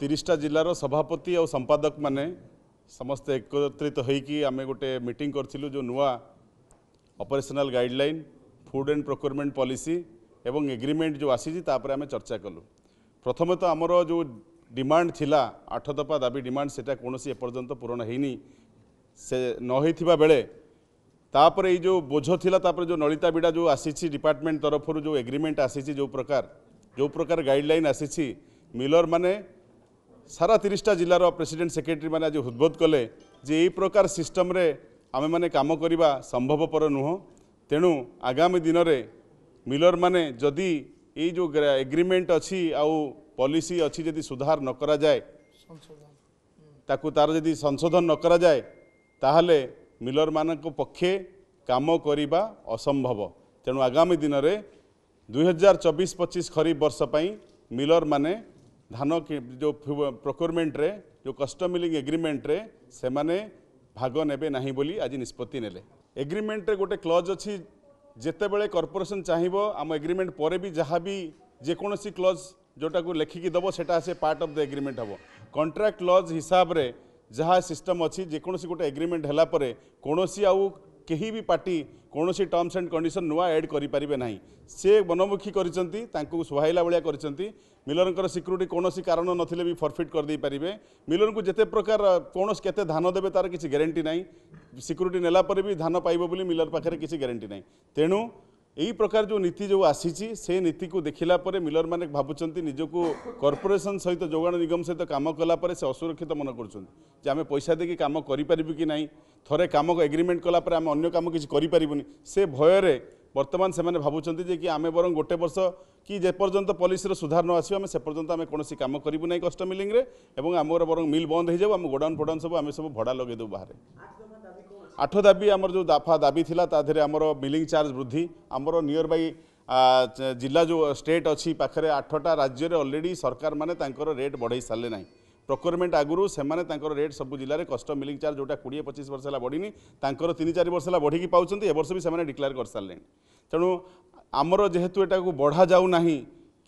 তিরিশটা জেলার সভাপতি ও সম্পাদক মানে ସମସ୍ତେ ଏକତ୍ରିତ ହୋଇକି ଆମେ ଗୋଟେ ମିଟିଂ କରିଥିଲୁ ଯେଉଁ ନୂଆ operational guideline food and procurement policy ଏବଂ ଏଗ୍ରିମେଣ୍ଟ ଯେଉଁ ଆସିଛି ତାପରେ ଆମେ ଚର୍ଚ୍ଚା କଲୁ ପ୍ରଥମତଃ ଆମର ଯେଉଁ ଡିମାଣ୍ଡ ଥିଲା ଆଠ ଦଫା ଦାବି ଡିମାଣ୍ଡ ସେଟା କୌଣସି ଏପର୍ଯ୍ୟନ୍ତ ପୂରଣ ହେଇନି ସେ ନ ହେଇଥିବା ବେଳେ ତାପରେ ଏଇ ଯେଉଁ ବୋଝ ଥିଲା ତାପରେ ଯେଉଁ ନଳିତା ବିଡ଼ା ଯେଉଁ ଆସିଛି ଡିପାର୍ଟମେଣ୍ଟ ତରଫରୁ ଯେଉଁ ଏଗ୍ରିମେଣ୍ଟ ଆସିଛି ଯେଉଁ ପ୍ରକାର ଯେଉଁ ପ୍ରକାର ଗାଇଡ଼ଲାଇନ୍ ଆସିଛି ମିଲରମାନେ ସାରା ତିରିଶଟା ଜିଲ୍ଲାର ପ୍ରେସିଡ଼େଣ୍ଟ ସେକ୍ରେଟେରୀ ମାନେ ଆଜି ହୃଦବୋଧ କଲେ ଯେ ଏଇ ପ୍ରକାର ସିଷ୍ଟମରେ ଆମେମାନେ କାମ କରିବା ସମ୍ଭବପର ନୁହଁ ତେଣୁ ଆଗାମୀ ଦିନରେ ମିଲରମାନେ ଯଦି ଏଇ ଯେଉଁ ଏଗ୍ରିମେଣ୍ଟ ଅଛି ଆଉ ପଲିସି ଅଛି ଯଦି ସୁଧାର ନ କରାଯାଏ ତାକୁ ତାର ଯଦି ସଂଶୋଧନ ନ କରାଯାଏ ତାହେଲେ ମିଲରମାନଙ୍କ ପକ୍ଷେ କାମ କରିବା ଅସମ୍ଭବ ତେଣୁ ଆଗାମୀ ଦିନରେ ଦୁଇହଜାର ଚବିଶ ପଚିଶ ଖରିଫ ବର୍ଷ ପାଇଁ ମିଲରମାନେ धान जो प्रोक्योरमेंट रे जो कस्टम मिलिंग एग्रीमेंट रे से माने भाग ने नाही बोली आज निष्पत्ति ने एग्रीमेंट रे गोटे क्लज अच्छी जेते बेले कॉर्पोरेशन चाहिबो आम एग्रीमेंट पर भी जहां भी जेकोसी क्लज जोटा को लेखि कि दबो सेटा से पार्ट अफ द एग्रीमेंट हबो कॉन्ट्रैक्ट क्लज हिसाब रे जहां सिस्टम अच्छी जेकोसी गोटे एग्रीमेंट है कौन कोनोसी आउ केही भी पार्टी कौन सी टर्म्स एंड कंडीशन नुआ ऐड करें परिबे से बनमुखी करिसेंती तांको सुहाइला बलिया ମିଲରଙ୍କର ସିକ୍ୟୁରିଟି କୌଣସି କାରଣ ନଥିଲେ ବି ଫର୍ଫିଟ୍ କରିଦେଇପାରିବେ ମିଲରଙ୍କୁ ଯେତେ ପ୍ରକାର କୌଣସି କେତେ ଧାନ ଦେବେ ତା'ର କିଛି ଗ୍ୟାରେଣ୍ଟି ନାହିଁ ସିକ୍ୟୁରିଟି ନେଲା ପରେ ବି ଧାନ ପାଇବ ବୋଲି ମିଲର ପାଖରେ କିଛି ଗ୍ୟାରେଣ୍ଟି ନାହିଁ ତେଣୁ এই প্রকার যে নীতি যে আসিছি সে নীতি দেখিলা পরে মিলর মানে ভাবুচ্ছেন নিজকু কর্পোরেসন সহ যোগাণ নিগম সহ কাম কলাপরে সে অসুরক্ষিত মনে করছেন যে আমি পয়সা দিয়ে কাম করিপারু কি না থরে কাম এগ্রিমেন্ট কলাপরে আমি অন্য কাম কিছু করিপারুনি সে ভয়রে বর্তমান সে ভাবুচ্ছেন যে কি আমি বরং গোটে বর্ষ କି ଯେପର୍ଯ୍ୟନ୍ତ ପଲିସିର ସୁଧାର ନ ଆସିବ ଆମେ ସେ ପର୍ଯ୍ୟନ୍ତ ଆମେ କୌଣସି କାମ କରିବୁ ନାହିଁ କଷ୍ଟ ମିଲିଂରେ ଏବଂ ଆମର ବରଂ ମିଲ୍ ବନ୍ଦ ହୋଇଯାଉ ଆମ ଗୋଡାଉନ୍ ଫୋଡାଉନ୍ ସବୁ ଆମେ ସବୁ ଭଡ଼ା ଲଗାଇଦେବୁ ବାହାରେ ଆଠ ଦାବି ଆମର ଯେଉଁ ଦାଫା ଦାବି ଥିଲା ତା ଦେହରେ ଆମର ମିଲିଂ ଚାର୍ଜ ବୃଦ୍ଧି ଆମର ନିୟର ବାଇ ଜିଲ୍ଲା ଯେଉଁ ଷ୍ଟେଟ୍ ଅଛି ପାଖରେ ଆଠଟା ରାଜ୍ୟରେ ଅଲରେଡ଼ି ସରକାରମାନେ ତାଙ୍କର ରେଟ୍ ବଢ଼େଇ ସାରିଲେ ନାହିଁ প্রোকরমেন্ট আগর সেমানে তাঁর রেট সবু জেলার কষ্টম মিলিং চার্জ যেটা কোড়িয়ে পঁচিশ বর্ষ হল বড়িনি তাঁর তিন চারি বর্ষ হল বড়ি পাচ্ছেন এবর্ষ বি সে ডিক্লেয়ার করে সারে তেমন ଆମର ଯେହେତୁ ଏଟାକୁ ବଢ଼ାଯାଉନାହିଁ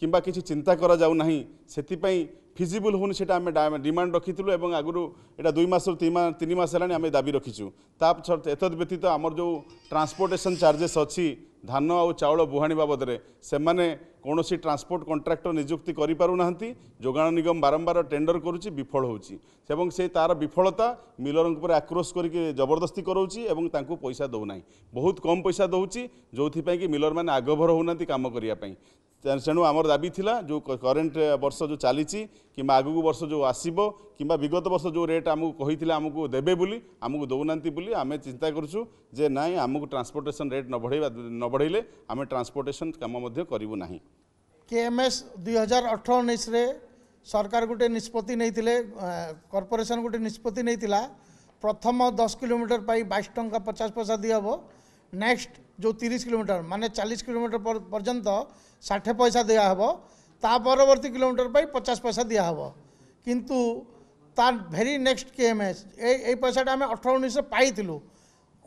କିମ୍ବା କିଛି ଚିନ୍ତା କରାଯାଉନାହିଁ ସେଥିପାଇଁ ଫିଜିବୁଲ୍ ହେଉନି ସେଇଟା ଆମେ ଡିମାଣ୍ଡ ରଖିଥିଲୁ ଏବଂ ଆଗରୁ ଏଇଟା ଦୁଇ ମାସରୁ ତିନି ମାସ ହେଲାଣି ଆମେ ଦାବି ରଖିଛୁ ତା ଏତଦ୍ ବ୍ୟତୀତ ଆମର ଯେଉଁ ଟ୍ରାନ୍ସପୋର୍ଟେସନ୍ ଚାର୍ଜେସ୍ ଅଛି ଧାନ ଆଉ ଚାଉଳ ବୁହାଣି ବାବଦରେ ସେମାନେ କୌଣସି ଟ୍ରାନ୍ସପୋର୍ଟ କଣ୍ଟ୍ରାକ୍ଟର ନିଯୁକ୍ତି କରିପାରୁନାହାନ୍ତି ଯୋଗାଣ ନିଗମ ବାରମ୍ବାର ଟେଣ୍ଡର କରୁଛି ବିଫଳ ହେଉଛି ଏବଂ ସେ ତା'ର ବିଫଳତା ମିଲରଙ୍କ ଉପରେ ଆକ୍ରୋଶ କରିକି ଜବରଦସ୍ତି କରାଉଛି ଏବଂ ତାଙ୍କୁ ପଇସା ଦେଉନାହିଁ ବହୁତ କମ୍ ପଇସା ଦେଉଛି ଯେଉଁଥିପାଇଁ କି ମିଲରମାନେ ଆଗଭର ହେଉନାହାନ୍ତି କାମ କରିବା ପାଇଁ ତେଣୁ ଆମର ଦାବି ଥିଲା ଯେଉଁ କରେଣ୍ଟ ବର୍ଷ ଯେଉଁ ଚାଲିଛି কিংবা আগুক বর্ষ যে আসব কিংবা বিগত বর্ষ যে রেট আমি আমি দেবে বলে আমি দেউনা বলে আমি চিন্তা করছু যে না আমি ট্রান্সপোর্টেসন রেট ন বড়াইবা ন বড়াইলে আমি ট্রান্সপোর্টেসন কাম করবু না কেএমএস দুই হাজার অঠর উনিশে সরকার গোটে নিষ্পতি নিয়ে কর্পোরেসন গোটে নিষ্পতি নিয়ে প্রথম দশ কিলোমিটার পাই বাইশ টঙ্কা পচাশ পয়সা দিয়ে হব নেক্সট যে তিরিশ কিলোমিটার মানে চালিশ কিলোমিটার পর্যন্ত ষাঠে পয়সা দিয়া হব ता परवर्ती किलोमीटर पर पचास पैसा दिहब किंतु very next K M S ये पैसाटा आम अठर उन्नीस पाई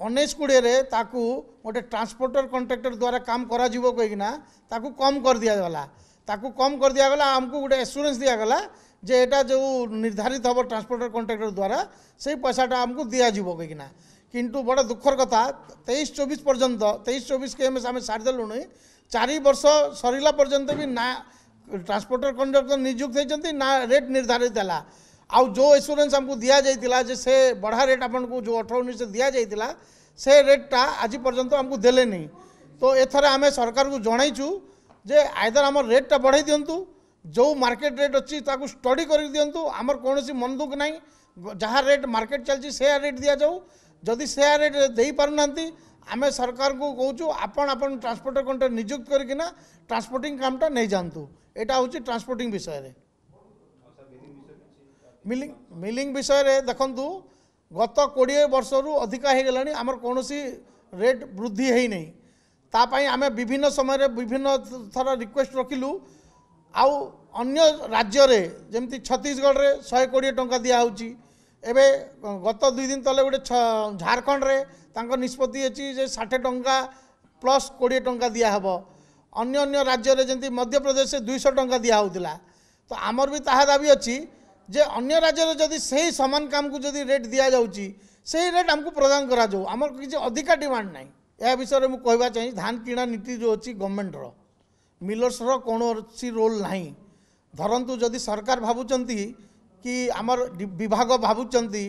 उन्नीस कोड़े गोटे ट्रांसपोर्टर कंट्राक्टर द्वारा काम करना कम कर दिगला ताकू कम कर दिगला आमको गोटे एसुरांस दिगला जे एटा जो निर्धारित हम ट्रांसपोर्टर कंट्राक्टर द्वारा से पैसाटा आमको दिजाव कहीकिना किंतु बड़ा दुखर कथा तेईस चौबीस पर्यंत तेईस चौबीस के एम एस आम सारीदेलुण चार वर्ष सरला पर्यंत भी ना ट्रांसपोर्टर कंडक्टर निजुक्त होती ना रेट निर्धारित है आउ जो एसुरान्स आमको दि जाता से बढ़ा रेट आपन को जो अठर उन्नीस दि जाता से रेटा आज पर्यंत आमको दे तो, तो एथर आम सरकार को जनइु जे आइदर आम रेटा बढ़ाई दिंतु जो मार्केट रेट अच्छी स्टडी कर दिंतु आमर कौन मन दुख ना जहाँ रेट मार्केट चलती से रेट दि जाऊ जदि से रेट दे पार ना आम सरकार को कौचु आपण आप ट्रांसपोर्टर कंट्रा निजुक्त करना ट्रांसपोर्टिंग कामटा नहीं जातु এটা ହେଉଛି ଟ୍ରାନ୍ସପୋର୍ଟିଂ ବିଷୟରେ ମିଲିଂ ମିଲିଂ ବିଷୟରେ ଦେଖନ୍ତୁ ଗତ କୋଡ଼ିଏ ବର୍ଷରୁ ଅଧିକା ହୋଇଗଲାଣି ଆମର କୌଣସି ରେଟ୍ ବୃଦ୍ଧି ହୋଇନାହିଁ ତା ପାଇଁ ଆମେ ବିଭିନ୍ନ ସମୟରେ ବିଭିନ୍ନ ଥର ରିକ୍ୱେଷ୍ଟ ରଖିଲୁ ଆଉ ଅନ୍ୟ ରାଜ୍ୟରେ ଯେମିତି ଛତିଶଗଡ଼ରେ ଶହେ କୋଡ଼ିଏ ଟଙ୍କା ଦିଆହେଉଛି ଏବେ ଗତ ଦୁଇ ଦିନ ତଳେ ଗୋଟେ ଝାଡ଼ଖଣ୍ଡରେ ତାଙ୍କ ନିଷ୍ପତ୍ତି ଅଛି ଯେ ଷାଠିଏ ଟଙ୍କା ପ୍ଲସ୍ କୋଡ଼ିଏ ଟଙ୍କା ଦିଆହେବ ଅନ୍ୟ ଅନ୍ୟ ରାଜ୍ୟରେ ଯେମିତି ମଧ୍ୟପ୍ରଦେଶରେ ଦୁଇଶହ ଟଙ୍କା ଦିଆହେଉଥିଲା ତ ଆମର ବି ତାହା ଦାବି ଅଛି ଯେ ଅନ୍ୟ ରାଜ୍ୟରେ ଯଦି ସେହି ସମାନ କାମକୁ ଯଦି ରେଟ୍ ଦିଆଯାଉଛି ସେହି ରେଟ୍ ଆମକୁ ପ୍ରଦାନ କରାଯାଉ ଆମର କିଛି ଅଧିକା ଡିମାଣ୍ଡ ନାହିଁ ଏହା ବିଷୟରେ ମୁଁ କହିବା ଚାହେଁ ଧାନ କିଣା ନୀତି ଯେଉଁ ଅଛି ଗଭର୍ଣ୍ଣମେଣ୍ଟର ମିଲର୍ସର କୌଣସି ରୋଲ୍ ନାହିଁ ଧରନ୍ତୁ ଯଦି ସରକାର ଭାବୁଛନ୍ତି କି ଆମର ବିଭାଗ ଭାବୁଛନ୍ତି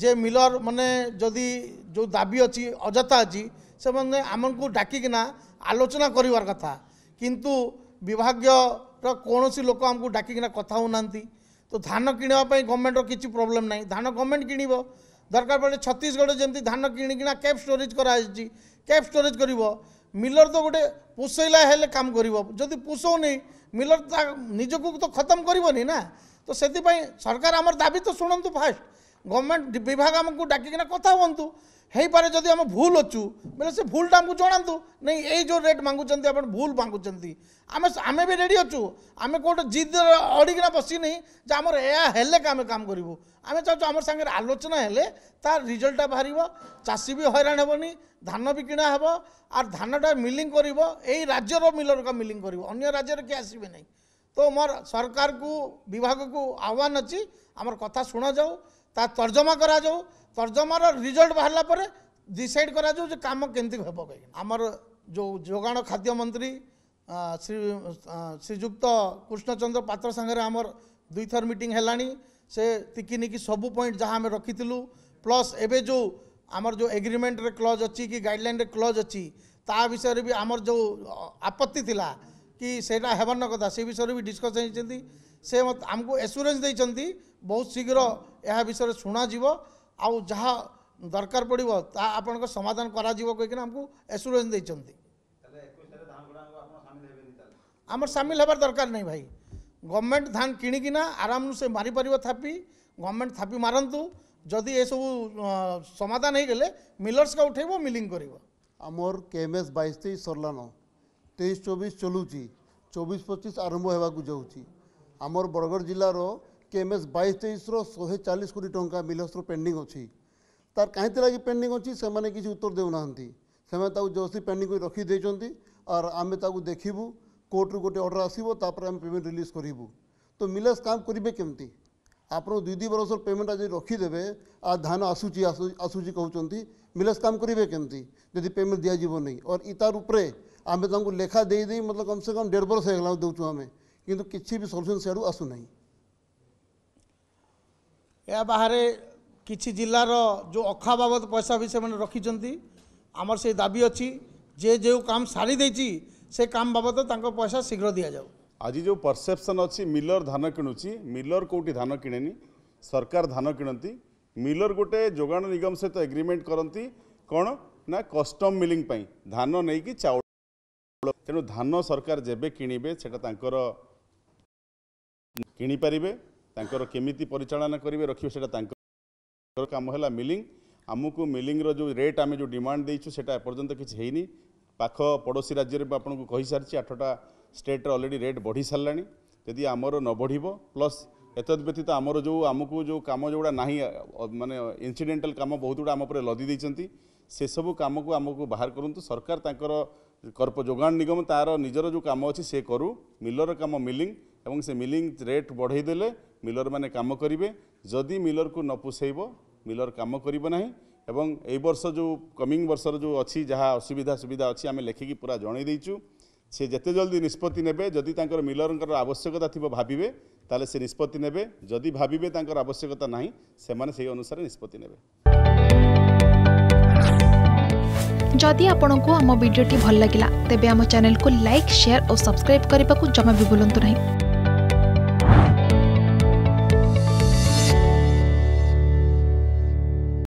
ଯେ ମିଲର ମାନେ ଯଦି ଯେଉଁ ଦାବି ଅଛି ଅଯଥା ଅଛି ସେମାନେ ଆମକୁ ଡାକିକିନା ଆଲୋଚନା କରିବାର କଥା କିନ୍ତୁ ବିଭାଗୀୟର କୌଣସି ଲୋକ ଆମକୁ ଡାକିକିନା କଥା ହେଉନାହାନ୍ତି ତ ଧାନ କିଣିବା ପାଇଁ ଗଭର୍ଣ୍ଣମେଣ୍ଟର କିଛି ପ୍ରୋବ୍ଲେମ୍ ନାହିଁ ଧାନ ଗଭର୍ଣ୍ଣମେଣ୍ଟ କିଣିବ ଦରକାର ପଡ଼ିଲେ ଛତିଶଗଡ଼ ଯେମିତି ଧାନ କିଣିକିନା କ୍ୟାପ୍ ଷ୍ଟୋରେଜ୍ କରାଯାଇଛି କ୍ୟାପ୍ ଷ୍ଟୋରେଜ୍ କରିବ ମିଲର ତ ଗୋଟେ ପୋଷେଇଲା ହେଲେ କାମ କରିବ ଯଦି ପୋଷଉନି ମିଲର ତା ନିଜକୁ ତ ଖତମ କରିବନି ନା ତ ସେଥିପାଇଁ ସରକାର ଆମର ଦାବି ତ ଶୁଣନ୍ତୁ ଫାଷ୍ଟ ଗଭର୍ଣ୍ଣମେଣ୍ଟ ବିଭାଗ ଆମକୁ ଡାକିକିନା କଥା ହୁଅନ୍ତୁ ହେଇପାରେ ଯଦି ଆମେ ଭୁଲ ଅଛୁ ବୋଲେ ସେ ଭୁଲଟା ଆମକୁ ଜଣାନ୍ତୁ ନାଇଁ ଏଇ ଯେଉଁ ରେଟ୍ ମାଗୁଛନ୍ତି ଆପଣ ଭୁଲ ମାଗୁଛନ୍ତି ଆମେ ଆମେ ବି ରେଡ଼ି ଅଛୁ ଆମେ କେଉଁଠି ଜିଦ ଅଡ଼ିକିନା ବସିନି ଯେ ଆମର ଏହା ହେଲେ ଆମେ କାମ କରିବୁ ଆମେ ଚାହୁଁଛୁ ଆମର ସାଙ୍ଗରେ ଆଲୋଚନା ହେଲେ ତା ରିଜଲ୍ଟଟା ବାହାରିବ ଚାଷୀ ବି ହଇରାଣ ହେବନି ଧାନ ବି କିଣା ହେବ ଆର୍ ଧାନଟା ମିଲିଂ କରିବ ଏଇ ରାଜ୍ୟର ମିଲର ମିଲିଂ କରିବ ଅନ୍ୟ ରାଜ୍ୟର କିଏ ଆସିବେ ନାହିଁ ତ ମୋର ସରକାରକୁ ବିଭାଗକୁ ଆହ୍ୱାନ ଅଛି ଆମର କଥା ଶୁଣାଯାଉ ତା ତର୍ଜମା କରାଯାଉ ତର୍ଜମାର ରିଜଲ୍ଟ ବାହାରିଲା ପରେ ଡିସାଇଡ଼ କରାଯାଉ ଯେ କାମ କେମିତି ହେବ କହିକି ଆମର ଯେଉଁ ଯୋଗାଣ ଖାଦ୍ୟ ମନ୍ତ୍ରୀ ଶ୍ରୀ ଶ୍ରୀଯୁକ୍ତ କୃଷ୍ଣଚନ୍ଦ୍ର ପାତ୍ର ସାଙ୍ଗରେ ଆମର ଦୁଇଥର ମିଟିଂ ହେଲାଣି ସେ ଟିକିନିକି ସବୁ ପଏଣ୍ଟ ଯାହା ଆମେ ରଖିଥିଲୁ ପ୍ଲସ୍ ଏବେ ଯେଉଁ ଆମର ଯେଉଁ ଏଗ୍ରିମେଣ୍ଟରେ କ୍ଲଜ୍ ଅଛି କି ଗାଇଡ଼ଲାଇନ୍ରେ କ୍ଲଜ୍ ଅଛି ତା ବିଷୟରେ ବି ଆମର ଯେଉଁ ଆପତ୍ତି ଥିଲା କି ସେଇଟା ହେବାର କଥା ସେ ବିଷୟରେ ବି ଡିସ୍କସ୍ ହେଇଛନ୍ତି ସେ ଆମକୁ ଏସୁରାନ୍ସ ଦେଇଛନ୍ତି ବହୁତ ଶୀଘ୍ର ଏହା ବିଷୟରେ ଶୁଣାଯିବ ଆଉ ଯାହା ଦରକାର ପଡ଼ିବ ତାହା ଆପଣଙ୍କ ସମାଧାନ କରାଯିବ କହିକିନା ଆମକୁ ଏସୁରାନ୍ସ ଦେଇଛନ୍ତି ଆମର ସାମିଲ ହେବାର ଦରକାର ନାହିଁ ଭାଇ ଗଭର୍ଣ୍ଣମେଣ୍ଟ ଧାନ କିଣିକିନା ଆରାମରୁ ସେ ମାରିପାରିବ ଥାପି ଗଭର୍ଣ୍ଣମେଣ୍ଟ ଥାପି ମାରନ୍ତୁ ଯଦି ଏସବୁ ସମାଧାନ ହେଇଗଲେ ମିଲର୍ସକା ଉଠେଇବ ମିଲିଂ କରିବ ଆମର କେଏମ୍ଏସ୍ ବାଇଶ ତେଇଶ ସରିଲାନ ତେଇଶ ଚବିଶ ଚଲୁଛି ଚବିଶ ପଚିଶ ଆରମ୍ଭ ହେବାକୁ ଯାଉଛି आम बरगढ़ जिलार के एम एस बैस तेईस रोहे चालीस कोटी टाँग मिलहस्त्र पेंडिंग अच्छी तार कहीं लगे पेंडिंग अच्छी से किसी उत्तर देना जोशी पेंडिंग को रखी देते और आम देखू रू गोटे अर्डर आसपे आम पेमेंट रिलीज करूँ तो मिलर्स काम करेंगे कमी आप दुई दिन बरस पेमेंट आज रखीदे आ धान आसूची आसूँ कौन मिलर्स काम करेंगे कमी जदि पेमेंट दिजाव नहीं और इतार उपरे आम लेखा दे मतलब कम से कम डेढ़ बरस होगा दे आमें କିନ୍ତୁ କିଛି ବି ସଲ୍ୟୁସନ୍ ସିଆଡ଼ୁ ଆସୁନାହିଁ ଏହା ବାହାରେ କିଛି ଜିଲ୍ଲାର ଯେଉଁ ଅଖା ବାବଦ ପଇସା ବି ସେମାନେ ରଖିଛନ୍ତି ଆମର ସେଇ ଦାବି ଅଛି ଯିଏ ଯେଉଁ କାମ ସାରିଦେଇଛି ସେ କାମ ବାବଦ ତାଙ୍କ ପଇସା ଶୀଘ୍ର ଦିଆଯାଉ ଆଜି ଯେଉଁ ପରସେପ୍ସନ୍ ଅଛି ମିଲର ଧାନ କିଣୁଛି ମିଲର କେଉଁଠି ଧାନ କିଣେନି ସରକାର ଧାନ କିଣନ୍ତି ମିଲର ଗୋଟେ ଯୋଗାଣ ନିଗମ ସହିତ ଏଗ୍ରିମେଣ୍ଟ କରନ୍ତି କ'ଣ ନା କଷ୍ଟମ୍ ମିଲିଂ ପାଇଁ ଧାନ ନେଇକି ଚାଉଳ ତେଣୁ ଧାନ ସରକାର ଯେବେ କିଣିବେ ସେଇଟା ତାଙ୍କର କିଣିପାରିବେ ତାଙ୍କର କେମିତି ପରିଚାଳନା କରିବେ ରଖିବେ ସେଇଟା ତାଙ୍କର କାମ ହେଲା ମିଲିଂ ଆମକୁ ମିଲିଂର ଯେଉଁ ରେଟ୍ ଆମେ ଯେଉଁ ଡିମାଣ୍ଡ ଦେଇଛୁ ସେଇଟା ଏପର୍ଯ୍ୟନ୍ତ କିଛି ହେଇନି ପାଖ ପଡ଼ୋଶୀ ରାଜ୍ୟରେ ବି ଆପଣଙ୍କୁ କହିସାରିଛି ଆଠଟା ଷ୍ଟେଟ୍ରେ ଅଲରେଡ଼ି ରେଟ୍ ବଢ଼ିସାରିଲାଣି ଯଦି ଆମର ନ ବଢ଼ିବ ପ୍ଲସ୍ ଏତଦ୍ ବ୍ୟତୀତ ଆମର ଯେଉଁ ଆମକୁ ଯେଉଁ କାମ ଯେଉଁଗୁଡ଼ା ନାହିଁ ମାନେ ଇନ୍ସିଡ଼େଣ୍ଟାଲ୍ କାମ ବହୁତ ଗୁଡ଼ା ଆମ ଉପରେ ଲଦି ଦେଇଛନ୍ତି ସେସବୁ କାମକୁ ଆମକୁ ବାହାର କରନ୍ତୁ ସରକାର ତାଙ୍କର କର୍ପ ଯୋଗାଣ ନିଗମ ତାର ନିଜର ଯେଉଁ କାମ ଅଛି ସେ କରୁ ମିଲର କାମ ମିଲିଂ এবং সে মিলিং রেট বড়াই দেলে মিলর মানে কাম করবে যদি মিলর কু নপুষাইব মিলর কাম করব না এবং এই বর্ষ যে কমিং বর্ষর যে অছি অসুবিধা সুবিধা অছি আমি লেখিকি পুরা জনাই দিয়েছু সে যেতে জলদি নিষ্পতি নেবে যদি তাঁর মিলরঙ্কর আবশ্যকতা থাকবে ভাবিবে তাহলে সে নিষ্পতি নেবে যদি ভাবিবে তাঁর আবশ্যকতা না সেমানে সেই অনুসারে নিষ্পতি নেবে যদি আপনার আমার ভিডিওটি ভাল লাগিলা তেবে আমার চ্যানেলকে লাইক শেয়ার ও সবসক্রাইব করা জমা বি ভুলতু না